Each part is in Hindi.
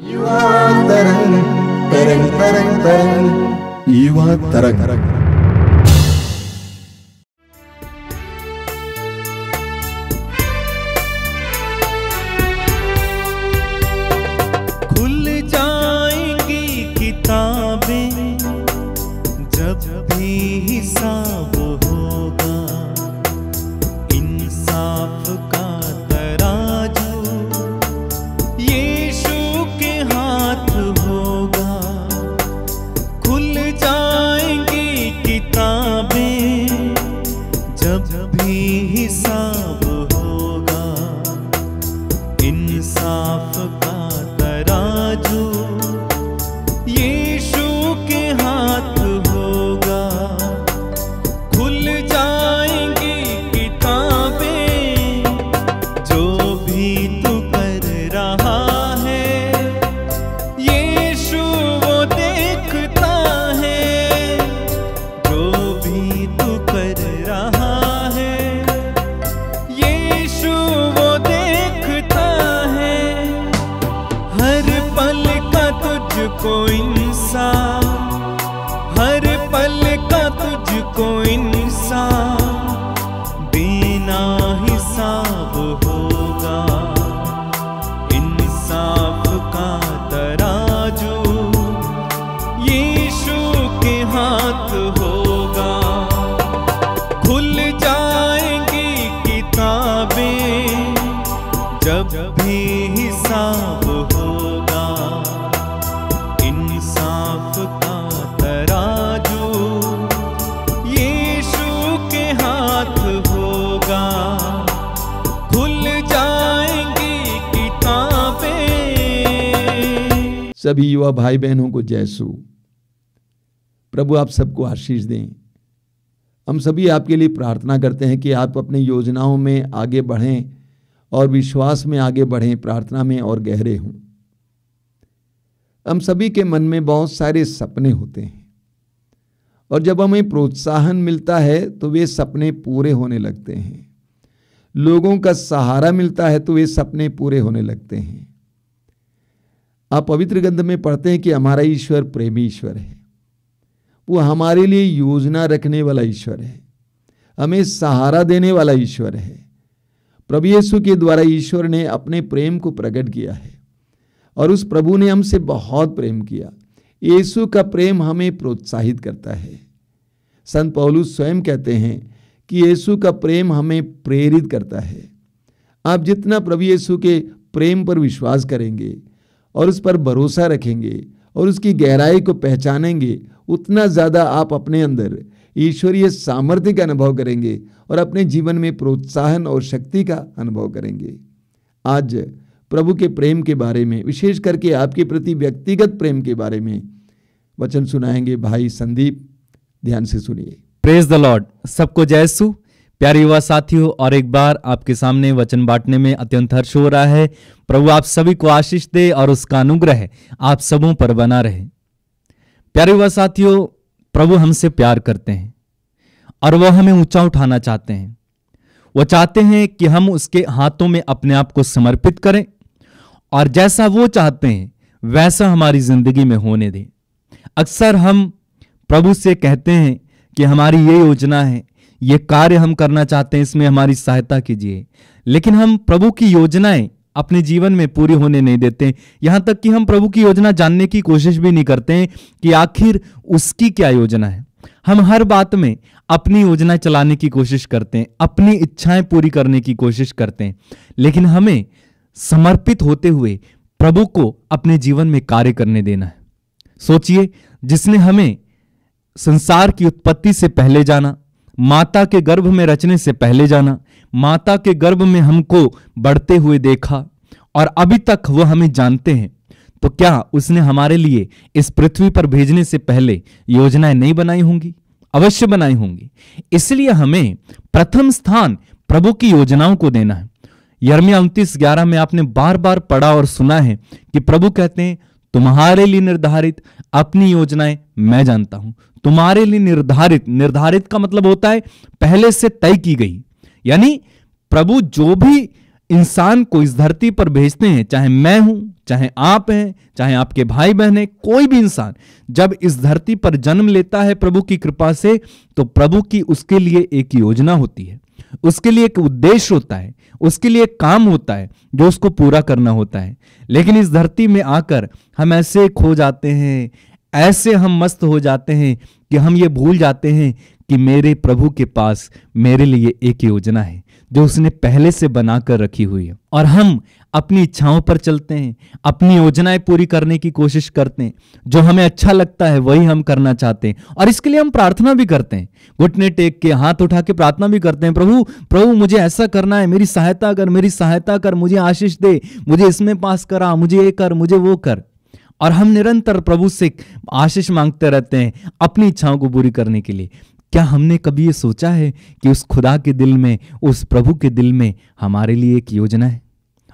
You are the You are the सभी युवा भाई बहनों को जयसु प्रभु आप सबको आशीष दें हम सभी आपके लिए प्रार्थना करते हैं कि आप अपनी योजनाओं में आगे बढ़ें और विश्वास में आगे बढ़ें प्रार्थना में और गहरे हों हम सभी के मन में बहुत सारे सपने होते हैं और जब हमें प्रोत्साहन मिलता है तो वे सपने पूरे होने लगते हैं लोगों का सहारा मिलता है तो वे सपने पूरे होने लगते हैं आप पवित्र ग्रंथ में पढ़ते हैं कि हमारा ईश्वर प्रेमी ईश्वर है वो हमारे लिए योजना रखने वाला ईश्वर है हमें सहारा देने वाला ईश्वर है प्रभु येसु के द्वारा ईश्वर ने अपने प्रेम को प्रकट किया है और उस प्रभु ने हमसे बहुत प्रेम किया येसु का प्रेम हमें प्रोत्साहित करता है संत पौलू स्वयं कहते हैं कि येसु का प्रेम हमें प्रेरित करता है आप जितना प्रभु येसु के प्रेम पर विश्वास करेंगे और उस पर भरोसा रखेंगे और उसकी गहराई को पहचानेंगे उतना ज़्यादा आप अपने अंदर ईश्वरीय सामर्थ्य का अनुभव करेंगे और अपने जीवन में प्रोत्साहन और शक्ति का अनुभव करेंगे आज प्रभु के प्रेम के बारे में विशेष करके आपके प्रति व्यक्तिगत प्रेम के बारे में वचन सुनाएंगे भाई संदीप ध्यान से सुनिए प्रेज द लॉर्ड सबको जय सु प्यारे युवा साथियों और एक बार आपके सामने वचन बांटने में अत्यंत हर्ष हो रहा है प्रभु आप सभी को आशीष दे और उसका अनुग्रह आप सबों पर बना रहे प्यारे युवा साथियों प्रभु हमसे प्यार करते हैं और वह हमें ऊंचा उठाना चाहते हैं वह चाहते हैं कि हम उसके हाथों में अपने आप को समर्पित करें और जैसा वो चाहते हैं वैसा हमारी जिंदगी में होने दें अक्सर हम प्रभु से कहते हैं कि हमारी ये योजना है ये कार्य हम करना चाहते हैं इसमें हमारी सहायता कीजिए लेकिन हम प्रभु की योजनाएं अपने जीवन में पूरी होने नहीं देते यहां तक कि हम प्रभु की योजना जानने की कोशिश भी नहीं करते कि आखिर उसकी क्या योजना है हम हर बात में अपनी योजना चलाने की कोशिश करते हैं अपनी इच्छाएं पूरी करने की कोशिश करते हैं लेकिन हमें समर्पित होते हुए प्रभु को अपने जीवन में कार्य करने देना है सोचिए जिसने हमें संसार की उत्पत्ति से पहले जाना माता के गर्भ में रचने से पहले जाना माता के गर्भ में हमको बढ़ते हुए देखा और अभी तक वह हमें जानते हैं तो क्या उसने हमारे लिए इस पृथ्वी पर भेजने से पहले योजनाएं नहीं बनाई होंगी अवश्य बनाई होंगी इसलिए हमें प्रथम स्थान प्रभु की योजनाओं को देना है यर्मिया उन्तीस ग्यारह में आपने बार बार पढ़ा और सुना है कि प्रभु कहते हैं तुम्हारे लिए निर्धारित अपनी योजनाएं मैं जानता हूं तुम्हारे लिए निर्धारित निर्धारित का मतलब होता है पहले से तय की गई यानी प्रभु जो भी इंसान को इस धरती पर भेजते हैं चाहे मैं हूं चाहे आप हैं चाहे आपके भाई बहन हैं कोई भी इंसान जब इस धरती पर जन्म लेता है प्रभु की कृपा से तो प्रभु की उसके लिए एक योजना होती है उसके लिए एक उद्देश्य होता है उसके लिए एक काम होता है जो उसको पूरा करना होता है लेकिन इस धरती में आकर हम ऐसे खो जाते हैं ऐसे हम मस्त हो जाते हैं कि हम ये भूल जाते हैं कि मेरे प्रभु के पास मेरे लिए एक योजना है जो उसने पहले से बना कर रखी हुई है और हम अपनी इच्छाओं पर चलते हैं अपनी योजनाएं पूरी करने की कोशिश करते हैं जो हमें अच्छा लगता है वही हम करना चाहते हैं और इसके लिए हम प्रार्थना भी करते हैं घुटने टेक के हाथ उठा के प्रार्थना भी करते हैं प्रभु प्रभु मुझे ऐसा करना है मेरी सहायता कर मेरी सहायता कर मुझे आशीष दे मुझे इसमें पास करा मुझे ये कर मुझे वो कर और हम निरंतर प्रभु से आशीष मांगते रहते हैं अपनी इच्छाओं को पूरी करने के लिए क्या हमने कभी ये सोचा है कि उस खुदा के दिल में उस प्रभु के दिल में हमारे लिए एक योजना है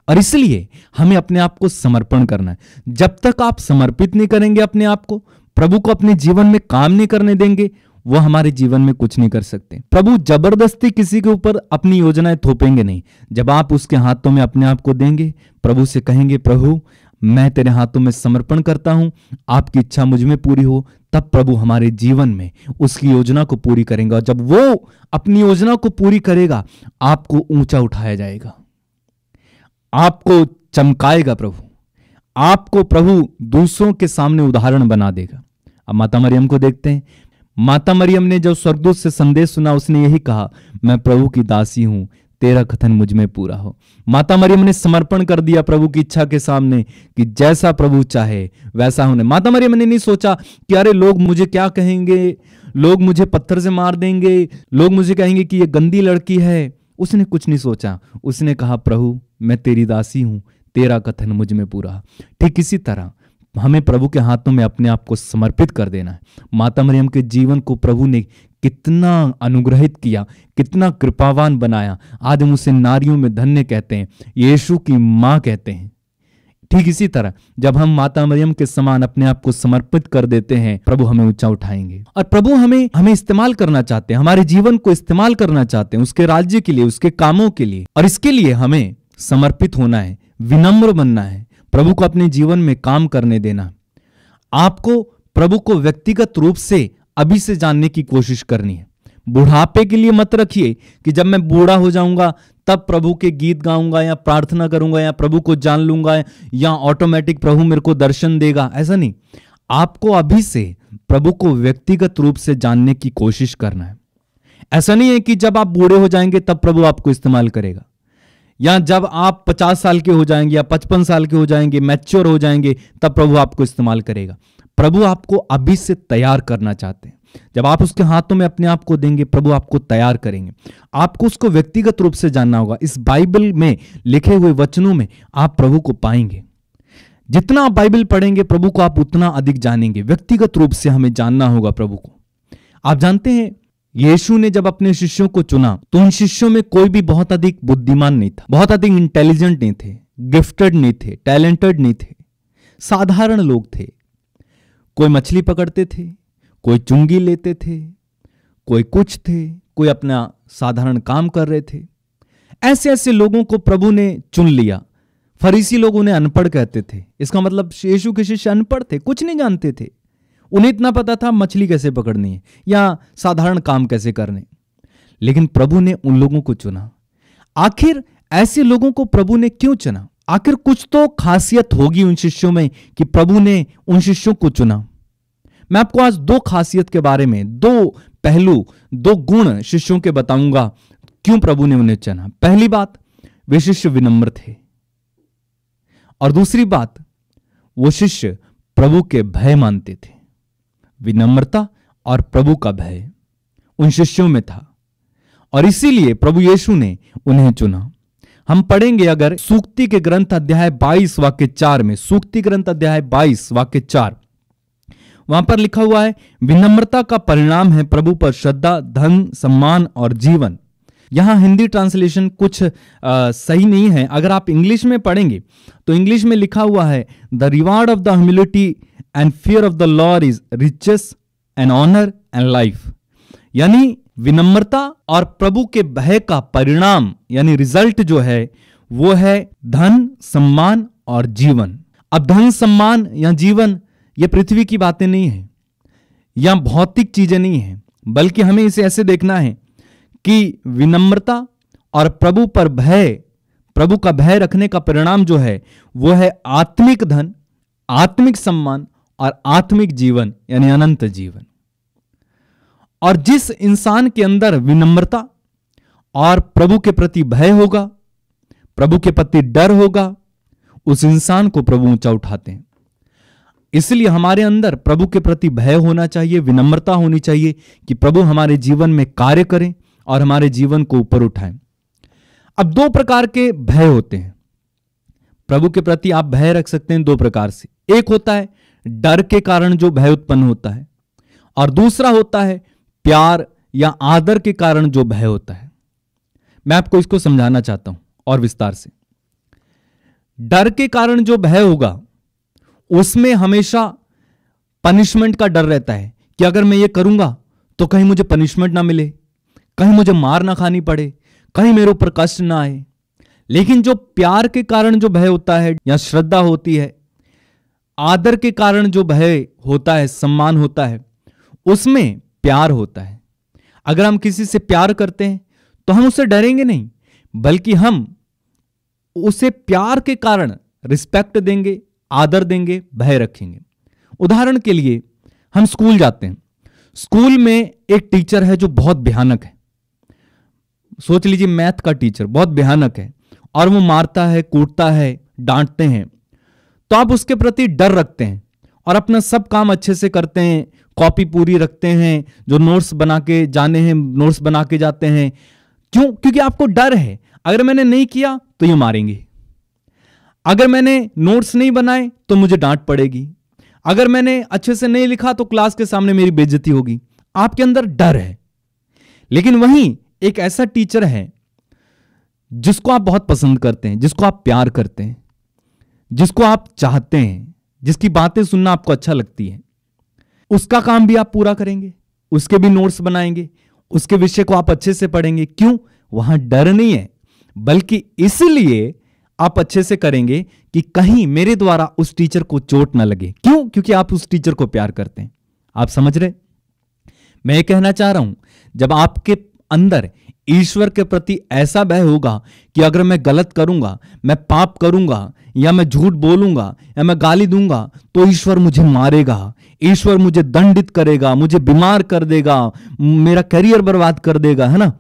और इसलिए हमें अपने आप को समर्पण करना है जब तक आप समर्पित नहीं करेंगे अपने आप को प्रभु को अपने जीवन में काम नहीं करने देंगे वो हमारे जीवन में कुछ नहीं कर सकते प्रभु जबरदस्ती किसी के ऊपर अपनी योजनाएं थोपेंगे नहीं जब आप उसके हाथों में अपने आप को देंगे प्रभु से कहेंगे प्रभु मैं तेरे हाथों में समर्पण करता हूं आपकी इच्छा मुझ में पूरी हो तब प्रभु हमारे जीवन में उसकी योजना को पूरी करेंगे और जब वो अपनी योजना को पूरी करेगा आपको ऊंचा उठाया जाएगा आपको चमकाएगा प्रभु आपको प्रभु दूसरों के सामने उदाहरण बना देगा अब माता मरियम को देखते हैं माता मरियम ने जब स्वर्गदूत से संदेश सुना उसने यही कहा मैं प्रभु की दासी हूं तेरा कथन मुझ में पूरा हो माता मरियम ने समर्पण कर दिया प्रभु की इच्छा के सामने कि जैसा प्रभु चाहे वैसा होने माता मरियम ने नहीं सोचा कि अरे लोग मुझे क्या कहेंगे लोग मुझे पत्थर से मार देंगे लोग मुझे कहेंगे कि ये गंदी लड़की है उसने कुछ नहीं सोचा उसने कहा प्रभु मैं तेरी दासी हूं तेरा कथन मुझ में पूरा ठीक इसी तरह हमें प्रभु के हाथों में अपने आप को समर्पित कर देना है माता मरियम के जीवन को प्रभु ने कितना अनुग्रहित किया कितना कृपावान बनाया आज हम उसे नारियों में धन्य कहते हैं यीशु की माँ कहते हैं ठीक इसी तरह जब हम माता मरियम के समान अपने आप को समर्पित कर देते हैं प्रभु हमें ऊंचा उठाएंगे और प्रभु हमें हमें इस्तेमाल करना चाहते हैं हमारे जीवन को इस्तेमाल करना चाहते हैं उसके राज्य के लिए उसके कामों के लिए और इसके लिए हमें समर्पित होना है विनम्र बनना है प्रभु को अपने जीवन में काम करने देना आपको प्रभु को व्यक्तिगत रूप से अभी से जानने की कोशिश करनी है बुढ़ापे के लिए मत रखिए कि जब मैं बूढ़ा हो जाऊंगा तब प्रभु के गीत गाऊंगा या प्रार्थना करूंगा या प्रभु को जान लूंगा या ऑटोमेटिक प्रभु मेरे को दर्शन देगा ऐसा नहीं आपको अभी से प्रभु को व्यक्तिगत रूप से जानने की कोशिश करना है ऐसा नहीं है कि जब आप बूढ़े हो जाएंगे तब प्रभु आपको इस्तेमाल करेगा या जब आप 50 साल के हो जाएंगे या 55 साल के हो जाएंगे मैच्योर हो जाएंगे तब प्रभु आपको इस्तेमाल करेगा प्रभु आपको अभी से तैयार करना चाहते हैं जब आप उसके हाथों में अपने आप को देंगे प्रभु आपको तैयार करेंगे आपको उसको व्यक्तिगत रूप से जानना होगा इस बाइबल में लिखे हुए वचनों में आप प्रभु को पाएंगे जितना आप बाइबल पढ़ेंगे प्रभु को आप उतना अधिक जानेंगे व्यक्तिगत रूप से हमें जानना होगा प्रभु को आप जानते हैं यीशु ने जब अपने शिष्यों को चुना तो उन शिष्यों में कोई भी बहुत अधिक बुद्धिमान नहीं था बहुत अधिक इंटेलिजेंट नहीं थे गिफ्टेड नहीं थे टैलेंटेड नहीं थे साधारण लोग थे कोई मछली पकड़ते थे कोई चुंगी लेते थे कोई कुछ थे कोई अपना साधारण काम कर रहे थे ऐसे ऐसे लोगों को प्रभु ने चुन लिया फरीसी लोग उन्हें अनपढ़ कहते थे इसका मतलब यीशु के शिष्य अनपढ़ थे कुछ नहीं जानते थे उन्हें इतना पता था मछली कैसे पकड़नी है या साधारण काम कैसे करने लेकिन प्रभु ने उन लोगों को चुना आखिर ऐसे लोगों को प्रभु ने क्यों चुना आखिर कुछ तो खासियत होगी उन शिष्यों में कि प्रभु ने उन शिष्यों को चुना मैं आपको आज दो खासियत के बारे में दो पहलू दो गुण शिष्यों के बताऊंगा क्यों प्रभु ने उन्हें चुना पहली बात वे शिष्य विनम्र थे और दूसरी बात वो शिष्य प्रभु के भय मानते थे विनम्रता और प्रभु का भय उन शिष्यों में था और इसीलिए प्रभु यीशु ने उन्हें चुना हम पढ़ेंगे अगर सूक्ति के ग्रंथ अध्याय 22 वाक्य 4 में सूक्ति ग्रंथ अध्याय 22 वाक्य 4 वहां पर लिखा हुआ है विनम्रता का परिणाम है प्रभु पर श्रद्धा धन सम्मान और जीवन यहां हिंदी ट्रांसलेशन कुछ आ, सही नहीं है अगर आप इंग्लिश में पढ़ेंगे तो इंग्लिश में लिखा हुआ है the reward of the humility and fear of the Lord is riches and honour and life यानी विनम्रता और प्रभु के भय का परिणाम यानी रिजल्ट जो है वो है धन सम्मान और जीवन अब धन सम्मान या जीवन ये पृथ्वी की बातें नहीं है या भौतिक चीजें नहीं है बल्कि हमें इसे ऐसे देखना है कि विनम्रता और प्रभु पर भय प्रभु का भय रखने का परिणाम जो है वो है आत्मिक धन आत्मिक सम्मान और आत्मिक जीवन यानी अनंत जीवन और जिस इंसान के अंदर विनम्रता और प्रभु के प्रति भय होगा प्रभु के प्रति डर होगा उस इंसान को प्रभु ऊंचा उठाते हैं इसलिए हमारे अंदर प्रभु के प्रति भय होना चाहिए विनम्रता होनी चाहिए कि प्रभु हमारे जीवन में कार्य करें और हमारे जीवन को ऊपर उठाएं अब दो प्रकार के भय होते हैं प्रभु के प्रति आप भय रख सकते हैं दो प्रकार से एक होता है डर के कारण जो भय उत्पन्न होता है और दूसरा होता है प्यार या आदर के कारण जो भय होता है मैं आपको इसको समझाना चाहता हूं और विस्तार से डर के कारण जो भय होगा उसमें हमेशा पनिशमेंट का डर रहता है कि अगर मैं ये करूंगा तो कहीं मुझे पनिशमेंट ना मिले कहीं मुझे मार ना खानी पड़े कहीं मेरे ऊपर कष्ट ना आए लेकिन जो प्यार के कारण जो भय होता है या श्रद्धा होती है आदर के कारण जो भय होता है सम्मान होता है उसमें प्यार होता है अगर हम किसी से प्यार करते हैं तो हम उससे डरेंगे नहीं बल्कि हम उसे प्यार के कारण रिस्पेक्ट देंगे आदर देंगे भय रखेंगे उदाहरण के लिए हम स्कूल जाते हैं स्कूल में एक टीचर है जो बहुत भयानक है सोच लीजिए मैथ का टीचर बहुत भयानक है और वो मारता है कूटता है डांटते हैं तो आप उसके प्रति डर रखते हैं और अपना सब काम अच्छे से करते हैं कॉपी पूरी रखते हैं जो नोट्स बना के जाने हैं नोट्स बना के जाते हैं क्यों क्योंकि आपको डर है अगर मैंने नहीं किया तो ये मारेंगे अगर मैंने नोट्स नहीं बनाए तो मुझे डांट पड़ेगी अगर मैंने अच्छे से नहीं लिखा तो क्लास के सामने मेरी बेइज्जती होगी आपके अंदर डर है लेकिन वहीं एक ऐसा टीचर है जिसको आप बहुत पसंद करते हैं जिसको आप प्यार करते हैं जिसको आप चाहते हैं जिसकी बातें सुनना आपको अच्छा लगती है उसका काम भी आप पूरा करेंगे उसके भी नोट्स बनाएंगे उसके विषय को आप अच्छे से पढ़ेंगे क्यों वहां डर नहीं है बल्कि इसलिए आप अच्छे से करेंगे कि कहीं मेरे द्वारा उस टीचर को चोट ना लगे क्यों क्योंकि आप उस टीचर को प्यार करते हैं आप समझ रहे मैं ये कहना चाह रहा हूं जब आपके अंदर ईश्वर के प्रति ऐसा भय होगा कि अगर मैं गलत करूंगा मैं पाप करूंगा या मैं झूठ बोलूंगा या मैं गाली दूंगा तो ईश्वर मुझे मारेगा ईश्वर मुझे दंडित करेगा मुझे बीमार कर देगा मेरा करियर बर्बाद कर देगा है ना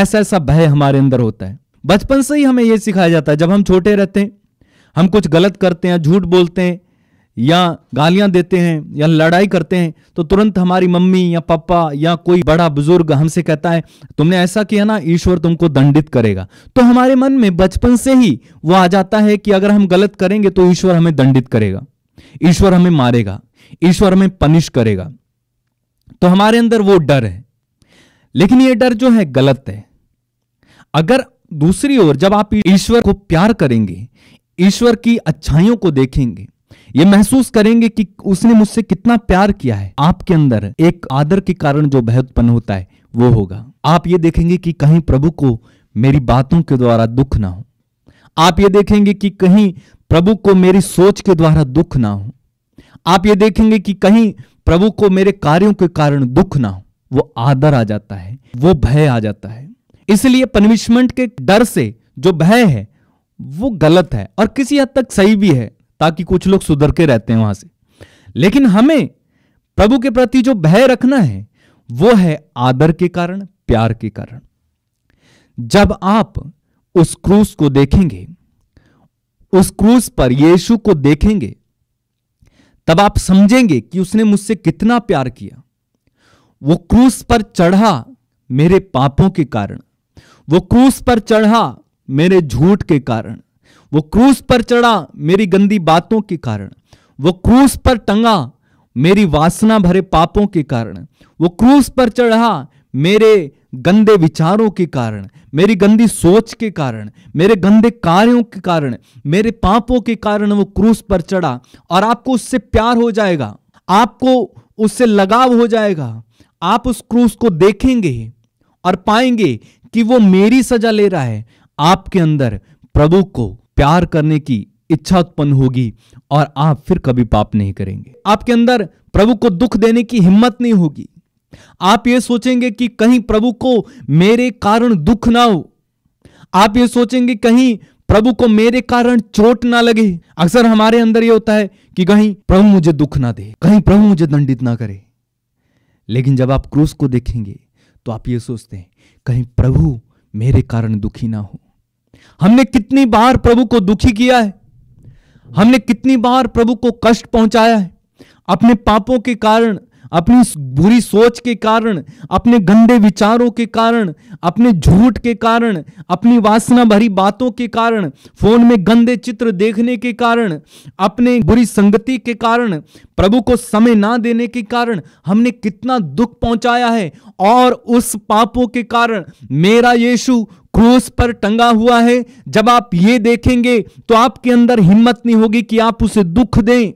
ऐसा ऐसा भय हमारे अंदर होता है बचपन से ही हमें यह सिखाया जाता है जब हम छोटे रहते हैं हम कुछ गलत करते हैं झूठ बोलते हैं या गालियां देते हैं या लड़ाई करते हैं तो तुरंत हमारी मम्मी या पापा या कोई बड़ा बुजुर्ग हमसे कहता है तुमने ऐसा किया ना ईश्वर तुमको दंडित करेगा तो हमारे मन में बचपन से ही वो आ जाता है कि अगर हम गलत करेंगे तो ईश्वर हमें दंडित करेगा ईश्वर हमें मारेगा ईश्वर हमें पनिश करेगा तो हमारे अंदर वो डर है लेकिन ये डर जो है गलत है अगर दूसरी ओर जब आप ईश्वर को प्यार करेंगे ईश्वर की अच्छाइयों को देखेंगे ये महसूस करेंगे कि उसने मुझसे कितना प्यार किया है आपके अंदर एक आदर के कारण जो भय उत्पन्न होता है वो होगा आप ये देखेंगे कि कहीं प्रभु को मेरी बातों के द्वारा दुख ना हो आप ये देखेंगे कि कहीं प्रभु को मेरी सोच के द्वारा दुख ना हो आप ये देखेंगे कि कहीं प्रभु को मेरे कार्यों के कारण दुख ना हो वो आदर आ जाता है वो भय आ जाता है इसलिए पनिशमेंट के डर से जो भय है वो गलत है और किसी हद तक सही भी है ताकि कुछ लोग सुधर के रहते हैं वहां से लेकिन हमें प्रभु के प्रति जो भय रखना है वो है आदर के कारण प्यार के कारण जब आप उस क्रूस को देखेंगे उस क्रूस पर यीशु को देखेंगे तब आप समझेंगे कि उसने मुझसे कितना प्यार किया वो क्रूस पर चढ़ा मेरे पापों के कारण वो क्रूस पर चढ़ा मेरे झूठ के कारण वो क्रूस पर चढ़ा मेरी गंदी बातों के कारण वो क्रूस पर टंगा मेरी वासना भरे पापों के कारण वो क्रूस पर चढ़ा मेरे गंदे विचारों के कारण मेरी गंदी सोच के कारण मेरे गंदे कार्यों के कारण मेरे पापों के कारण वो क्रूस पर चढ़ा और आपको उससे प्यार हो जाएगा आपको उससे लगाव हो जाएगा आप उस क्रूस को देखेंगे और पाएंगे कि वो मेरी सजा ले रहा है आपके अंदर प्रभु को प्यार करने की इच्छा उत्पन्न होगी और आप फिर कभी पाप नहीं करेंगे आपके अंदर प्रभु को दुख देने की हिम्मत नहीं होगी आप यह सोचेंगे कि कहीं प्रभु को मेरे कारण दुख ना हो आप यह सोचेंगे कहीं प्रभु को मेरे कारण चोट ना लगे अक्सर हमारे अंदर यह होता है कि कहीं प्रभु मुझे दुख ना दे कहीं प्रभु मुझे दंडित ना करे लेकिन जब आप क्रूस को देखेंगे तो आप यह सोचते हैं कहीं प्रभु मेरे कारण दुखी ना हो हमने कितनी बार प्रभु को दुखी किया है हमने कितनी बार प्रभु को कष्ट पहुंचाया है अपने पापों के कारण अपनी बुरी सोच के कारण अपने गंदे विचारों के कारण अपने झूठ के कारण अपनी वासना भरी बातों के कारण फोन में गंदे चित्र देखने के कारण अपने बुरी संगति के कारण प्रभु को समय ना देने के कारण हमने कितना दुख पहुंचाया है और उस पापों के कारण मेरा यीशु क्रूस पर टंगा हुआ है जब आप ये देखेंगे तो आपके अंदर हिम्मत नहीं होगी कि आप उसे दुख दें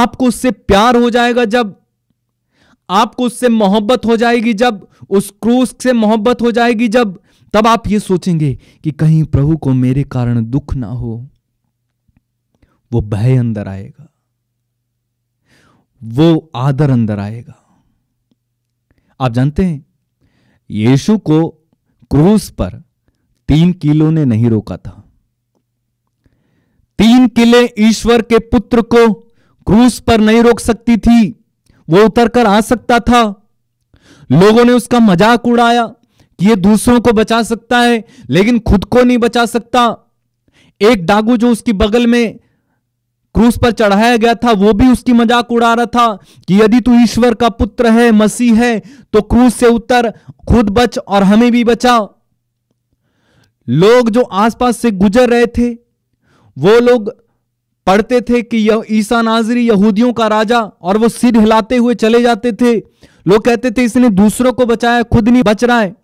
आपको उससे प्यार हो जाएगा जब आपको उससे मोहब्बत हो जाएगी जब उस क्रूस से मोहब्बत हो जाएगी जब तब आप ये सोचेंगे कि कहीं प्रभु को मेरे कारण दुख ना हो वो भय अंदर आएगा वो आदर अंदर आएगा आप जानते हैं यीशु को क्रूज पर तीन किलो ने नहीं रोका था तीन किले ईश्वर के पुत्र को क्रूस पर नहीं रोक सकती थी वो उतरकर आ सकता था लोगों ने उसका मजाक उड़ाया कि ये दूसरों को बचा सकता है लेकिन खुद को नहीं बचा सकता एक डागू जो उसकी बगल में क्रूस पर चढ़ाया गया था वो भी उसकी मजाक उड़ा रहा था कि यदि तू ईश्वर का पुत्र है मसीह है तो क्रूस से उतर खुद बच और हमें भी बचा लोग जो आसपास से गुजर रहे थे वो लोग पढ़ते थे कि यह ईसा नाजरी यहूदियों का राजा और वो सिर हिलाते हुए चले जाते थे लोग कहते थे इसने दूसरों को बचाया खुद नहीं बच रहा है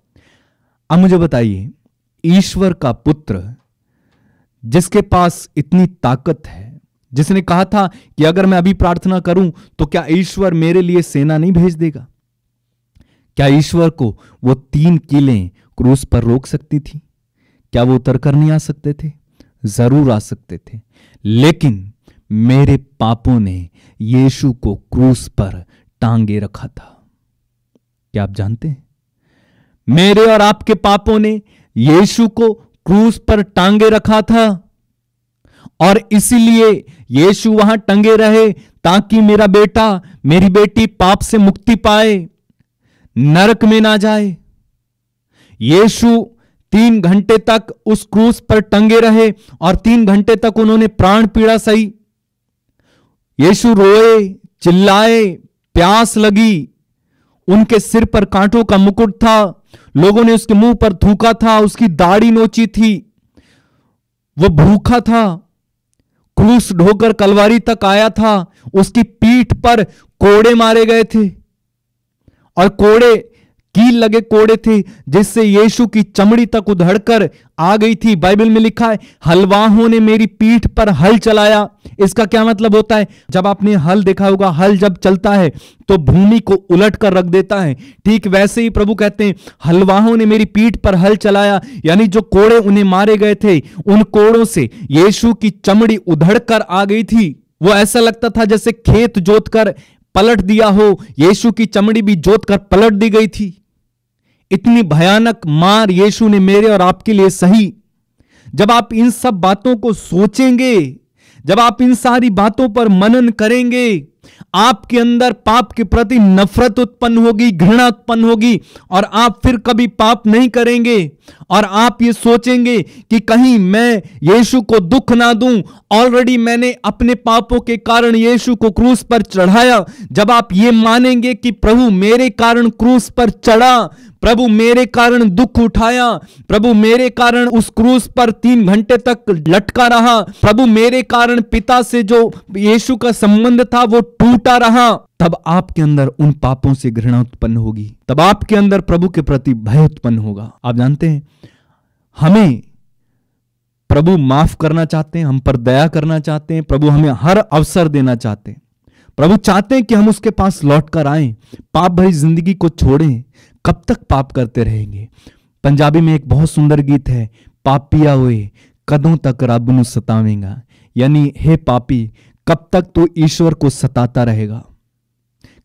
अब मुझे बताइए ईश्वर का पुत्र जिसके पास इतनी ताकत है जिसने कहा था कि अगर मैं अभी प्रार्थना करूं तो क्या ईश्वर मेरे लिए सेना नहीं भेज देगा क्या ईश्वर को वो तीन किले क्रूस पर रोक सकती थी क्या वो उतर कर नहीं आ सकते थे जरूर आ सकते थे लेकिन मेरे पापों ने यीशु को क्रूस पर टांगे रखा था क्या आप जानते हैं मेरे और आपके पापों ने यीशु को क्रूस पर टांगे रखा था और इसीलिए यीशु वहां टंगे रहे ताकि मेरा बेटा मेरी बेटी पाप से मुक्ति पाए नरक में ना जाए यीशु तीन घंटे तक उस क्रूस पर टंगे रहे और तीन घंटे तक उन्होंने प्राण पीड़ा सही यीशु रोए चिल्लाए प्यास लगी उनके सिर पर कांटों का मुकुट था लोगों ने उसके मुंह पर थूका था उसकी दाढ़ी नोची थी वो भूखा था क्रूस ढोकर कलवारी तक आया था उसकी पीठ पर कोड़े मारे गए थे और कोड़े कील लगे कोड़े थे जिससे यीशु की चमड़ी तक उधड़कर आ गई थी बाइबल में लिखा है हलवाहों ने मेरी पीठ पर हल चलाया इसका क्या मतलब होता है जब आपने हल देखा होगा हल जब चलता है तो भूमि को उलट कर रख देता है ठीक वैसे ही प्रभु कहते हैं हलवाहों ने मेरी पीठ पर हल चलाया यानी जो कोड़े उन्हें मारे गए थे उन कोड़ों से येसु की चमड़ी उधड़ कर आ गई थी वो ऐसा लगता था जैसे खेत जोतकर पलट दिया हो यीशु की चमड़ी भी जोत कर पलट दी गई थी इतनी भयानक मार यीशु ने मेरे और आपके लिए सही जब आप इन सब बातों को सोचेंगे जब आप इन सारी बातों पर मनन करेंगे आपके अंदर पाप के प्रति नफरत उत्पन्न होगी घृणा उत्पन्न होगी और आप फिर कभी पाप नहीं करेंगे और आप ये सोचेंगे कि कहीं मैं यीशु को दुख ना दूं ऑलरेडी मैंने अपने पापों के कारण यीशु को क्रूस पर चढ़ाया जब आप ये मानेंगे कि प्रभु मेरे कारण क्रूस पर चढ़ा प्रभु मेरे कारण दुख उठाया प्रभु मेरे कारण उस क्रूस पर तीन घंटे तक लटका रहा प्रभु मेरे कारण पिता से जो यीशु का संबंध था वो टूटा रहा तब आपके अंदर उन पापों से घृणा उत्पन्न होगी तब आपके अंदर प्रभु के प्रति भय उत्पन्न होगा आप जानते हैं हमें प्रभु माफ करना चाहते हैं हम पर दया करना चाहते हैं प्रभु हमें हर अवसर देना चाहते हैं प्रभु चाहते हैं कि हम उसके पास लौट कर आए पाप भरी जिंदगी को छोड़ें कब तक पाप करते रहेंगे पंजाबी में एक बहुत सुंदर गीत है पापिया हुए कदों तक रब न सतावेगा यानी हे पापी कब तक तू तो ईश्वर को सताता रहेगा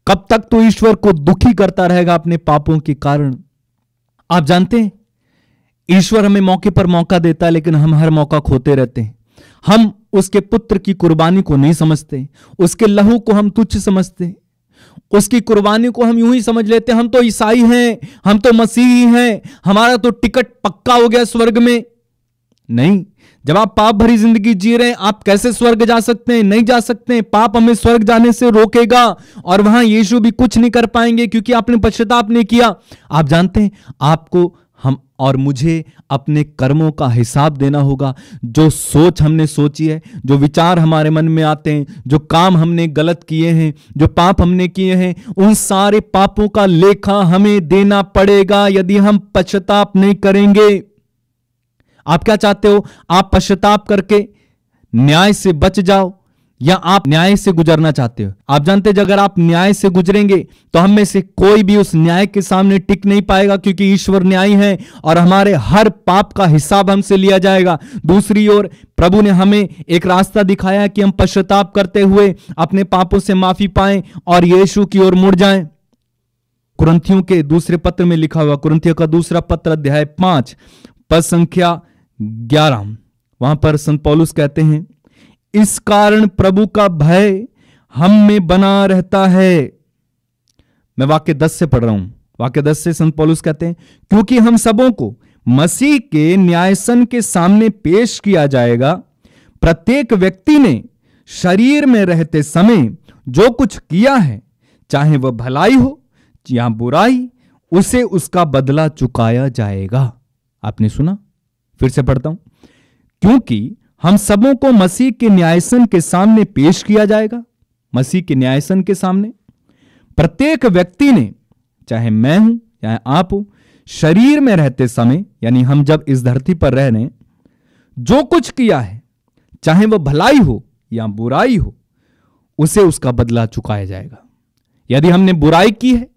कब तक तो ईश्वर को दुखी करता रहेगा अपने पापों के कारण आप जानते हैं ईश्वर हमें मौके पर मौका देता है लेकिन हम हर मौका खोते रहते हैं हम उसके पुत्र की कुर्बानी को नहीं समझते उसके लहू को हम तुच्छ समझते उसकी कुर्बानी को हम यूं ही समझ लेते हम तो ईसाई हैं हम तो मसीही हैं हमारा तो टिकट पक्का हो गया स्वर्ग में नहीं जब आप पाप भरी जिंदगी जी रहे हैं आप कैसे स्वर्ग जा सकते हैं नहीं जा सकते हैं पाप हमें स्वर्ग जाने से रोकेगा और वहां यीशु भी कुछ नहीं कर पाएंगे क्योंकि आपने पश्चाताप नहीं किया आप जानते हैं आपको हम और मुझे अपने कर्मों का हिसाब देना होगा जो सोच हमने सोची है जो विचार हमारे मन में आते हैं जो काम हमने गलत किए हैं जो पाप हमने किए हैं उन सारे पापों का लेखा हमें देना पड़ेगा यदि हम पश्चाताप नहीं करेंगे आप क्या चाहते हो आप पश्चाताप करके न्याय से बच जाओ या आप न्याय से गुजरना चाहते हो आप जानते हैं अगर आप न्याय से गुजरेंगे तो हम में से कोई भी उस न्याय के सामने टिक नहीं पाएगा क्योंकि ईश्वर न्याय है और हमारे हर पाप का हिसाब हमसे लिया जाएगा दूसरी ओर प्रभु ने हमें एक रास्ता दिखाया कि हम पश्चाताप करते हुए अपने पापों से माफी पाएं और यीशु की ओर मुड़ जाएं कुरंथियों के दूसरे पत्र में लिखा हुआ कुरंथियों का दूसरा पत्र अध्याय पांच पद संख्या ग्यारह वहां पर संत पौलुस कहते हैं इस कारण प्रभु का भय हम में बना रहता है मैं वाक्य दस से पढ़ रहा हूं वाक्य दस से संत पौलुस कहते हैं क्योंकि हम सबों को मसीह के न्यायसन के सामने पेश किया जाएगा प्रत्येक व्यक्ति ने शरीर में रहते समय जो कुछ किया है चाहे वह भलाई हो या बुराई उसे उसका बदला चुकाया जाएगा आपने सुना फिर से पढ़ता हूं क्योंकि हम सबों को मसीह के न्यायसन के सामने पेश किया जाएगा मसीह के न्यायसन के सामने प्रत्येक व्यक्ति ने चाहे मैं हूं चाहे आप हूं शरीर में रहते समय यानी हम जब इस धरती पर रह रहे जो कुछ किया है चाहे वह भलाई हो या बुराई हो उसे उसका बदला चुकाया जाएगा यदि हमने बुराई की है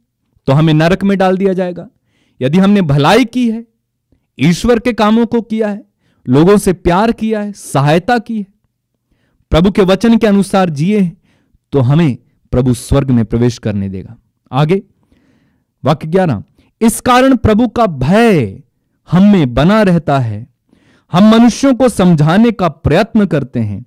तो हमें नरक में डाल दिया जाएगा यदि हमने भलाई की है ईश्वर के कामों को किया है लोगों से प्यार किया है सहायता की है प्रभु के वचन के अनुसार जिए हैं तो हमें प्रभु स्वर्ग में प्रवेश करने देगा आगे वाक्य ग्यारह इस कारण प्रभु का भय हम में बना रहता है हम मनुष्यों को समझाने का प्रयत्न करते हैं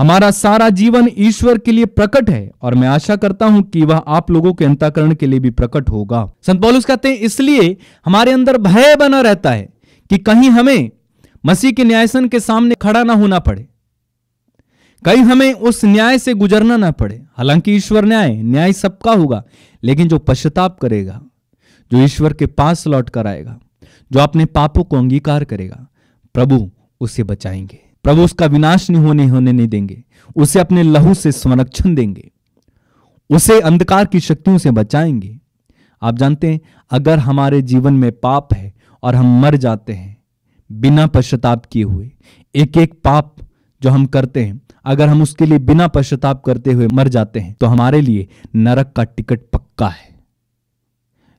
हमारा सारा जीवन ईश्वर के लिए प्रकट है और मैं आशा करता हूं कि वह आप लोगों के अंताकरण के लिए भी प्रकट होगा संत पॉलुस कहते हैं इसलिए हमारे अंदर भय बना रहता है कि कहीं हमें मसीह के न्यायसन के सामने खड़ा ना होना पड़े कहीं हमें उस न्याय से गुजरना ना पड़े हालांकि ईश्वर न्याय न्याय सबका होगा लेकिन जो पश्चाताप करेगा जो ईश्वर के पास लौट कर आएगा जो अपने पापों को अंगीकार करेगा प्रभु उसे बचाएंगे प्रभु उसका विनाश नहीं होने होने नहीं देंगे उसे अपने लहू से संरक्षण देंगे उसे अंधकार की शक्तियों से बचाएंगे आप जानते हैं अगर हमारे जीवन में पाप है और हम मर जाते हैं बिना पश्चाताप किए हुए एक एक पाप जो हम करते हैं अगर हम उसके लिए बिना पश्चाताप करते हुए मर जाते हैं तो हमारे लिए नरक का टिकट पक्का है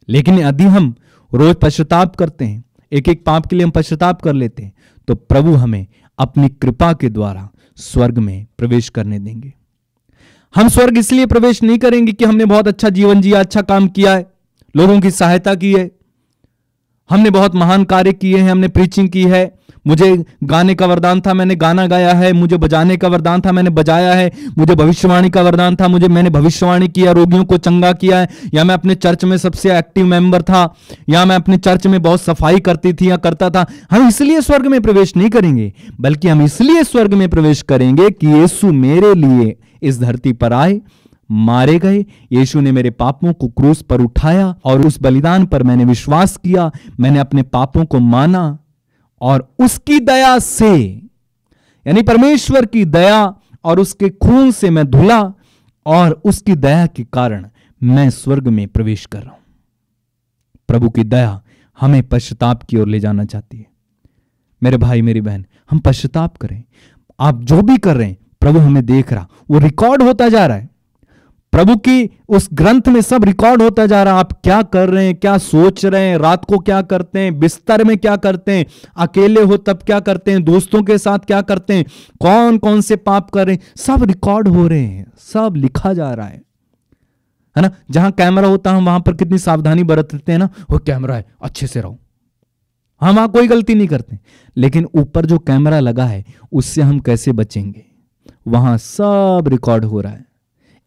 लेकिन यदि हम रोज पश्चाताप करते हैं एक एक पाप के लिए हम पश्चाताप कर लेते हैं तो प्रभु हमें अपनी कृपा के द्वारा स्वर्ग में प्रवेश करने देंगे हम स्वर्ग इसलिए प्रवेश नहीं करेंगे कि हमने बहुत अच्छा जीवन जिया अच्छा काम किया है लोगों की सहायता की है हमने बहुत महान कार्य किए हैं हमने प्रीचिंग की है मुझे गाने का वरदान था मैंने गाना गाया है मुझे बजाने का वरदान था मैंने बजाया है मुझे भविष्यवाणी का वरदान था मुझे मैंने भविष्यवाणी किया रोगियों को चंगा किया है या मैं अपने चर्च में सबसे एक्टिव मेंबर था या मैं अपने चर्च में बहुत सफाई करती थी या करता था हम इसलिए स्वर्ग में प्रवेश नहीं करेंगे बल्कि हम इसलिए स्वर्ग में प्रवेश करेंगे कि येसु मेरे लिए इस धरती पर आए मारे गए यीशु ने मेरे पापों को क्रूस पर उठाया और उस बलिदान पर मैंने विश्वास किया मैंने अपने पापों को माना और उसकी दया से यानी परमेश्वर की दया और उसके खून से मैं धुला और उसकी दया के कारण मैं स्वर्ग में प्रवेश कर रहा हूं प्रभु की दया हमें पश्चाताप की ओर ले जाना चाहती है मेरे भाई मेरी बहन हम पश्चाताप करें आप जो भी कर रहे हैं प्रभु हमें देख रहा वो रिकॉर्ड होता जा रहा है प्रभु की उस ग्रंथ में सब रिकॉर्ड होता जा रहा है आप क्या कर रहे हैं क्या सोच रहे हैं रात को क्या करते हैं बिस्तर में क्या करते हैं अकेले हो तब क्या करते हैं दोस्तों के साथ क्या करते हैं कौन कौन से पाप कर रहे हैं सब रिकॉर्ड हो रहे हैं सब लिखा जा रहा है है ना जहां कैमरा होता है वहां पर कितनी सावधानी बरतते हैं ना वो कैमरा है अच्छे से रहो हम वहां कोई गलती नहीं करते लेकिन ऊपर जो कैमरा लगा है उससे हम कैसे बचेंगे वहां सब रिकॉर्ड हो रहा है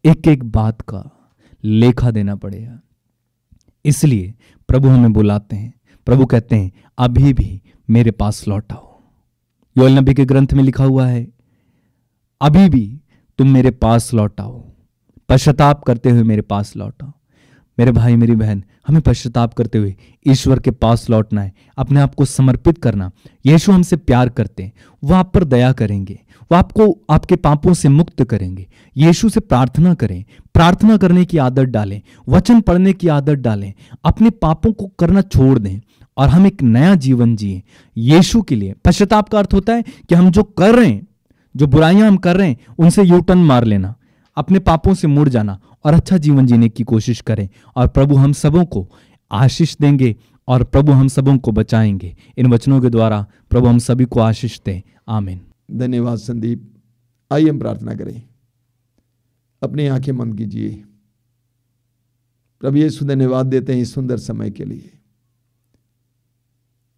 एक एक बात का लेखा देना पड़ेगा इसलिए प्रभु हमें बुलाते हैं प्रभु कहते हैं अभी भी मेरे पास लौट आओ योल नबी के ग्रंथ में लिखा हुआ है अभी भी तुम मेरे पास लौट आओ पश्चाताप करते हुए मेरे पास लौट आओ मेरे भाई मेरी बहन हमें पश्चाताप करते हुए ईश्वर के पास लौटना है अपने आप को समर्पित करना यीशु हमसे प्यार करते हैं वह आप पर दया करेंगे वह आपको आपके पापों से मुक्त करेंगे यीशु से प्रार्थना करें प्रार्थना करने की आदत डालें वचन पढ़ने की आदत डालें अपने पापों को करना छोड़ दें और हम एक नया जीवन जिए यीशु के लिए पश्चाताप का अर्थ होता है कि हम जो कर रहे हैं जो बुराइयां हम कर रहे हैं उनसे यू टर्न मार लेना अपने पापों से मुड़ जाना और अच्छा जीवन जीने की कोशिश करें और प्रभु हम सबों को आशीष देंगे और प्रभु हम सबों को बचाएंगे इन वचनों के द्वारा प्रभु हम सभी को आशीष दें आमिन धन्यवाद संदीप आइए हम प्रार्थना करें अपनी आंखें मंद कीजिए प्रभु यीशु धन्यवाद देते हैं इस सुंदर समय के लिए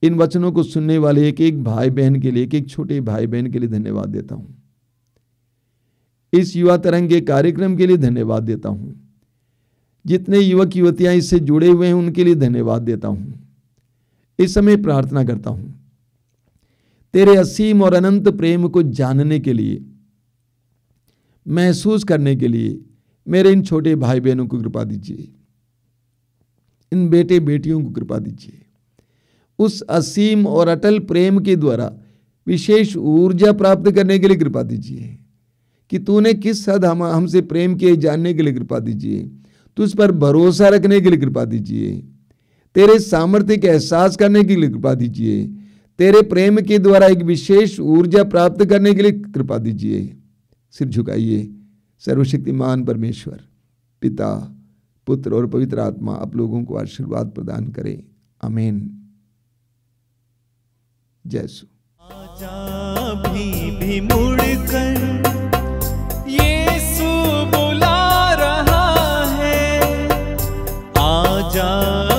इन वचनों को सुनने वाले एक एक भाई बहन के लिए एक एक छोटे भाई बहन के लिए धन्यवाद देता हूं इस युवा तरंग के कार्यक्रम के लिए धन्यवाद देता हूं जितने युवक युवतियां इससे जुड़े हुए हैं उनके लिए धन्यवाद देता हूं इस समय प्रार्थना करता हूं तेरे असीम और अनंत प्रेम को जानने के लिए महसूस करने के लिए मेरे इन छोटे भाई बहनों को कृपा दीजिए इन बेटे बेटियों को कृपा दीजिए उस असीम और अटल प्रेम के द्वारा विशेष ऊर्जा प्राप्त करने के लिए कृपा दीजिए कि तूने किस हद हम हमसे प्रेम किए जानने के लिए कृपा दीजिए तुझ पर भरोसा रखने के लिए कृपा दीजिए तेरे सामर्थ्य के एहसास करने के लिए कृपा दीजिए तेरे प्रेम के द्वारा एक विशेष ऊर्जा प्राप्त करने के लिए कृपा दीजिए सिर झुकाइए सर्वशक्तिमान परमेश्वर पिता पुत्र और पवित्र आत्मा आप लोगों को आशीर्वाद प्रदान करें अमेन जय सु जा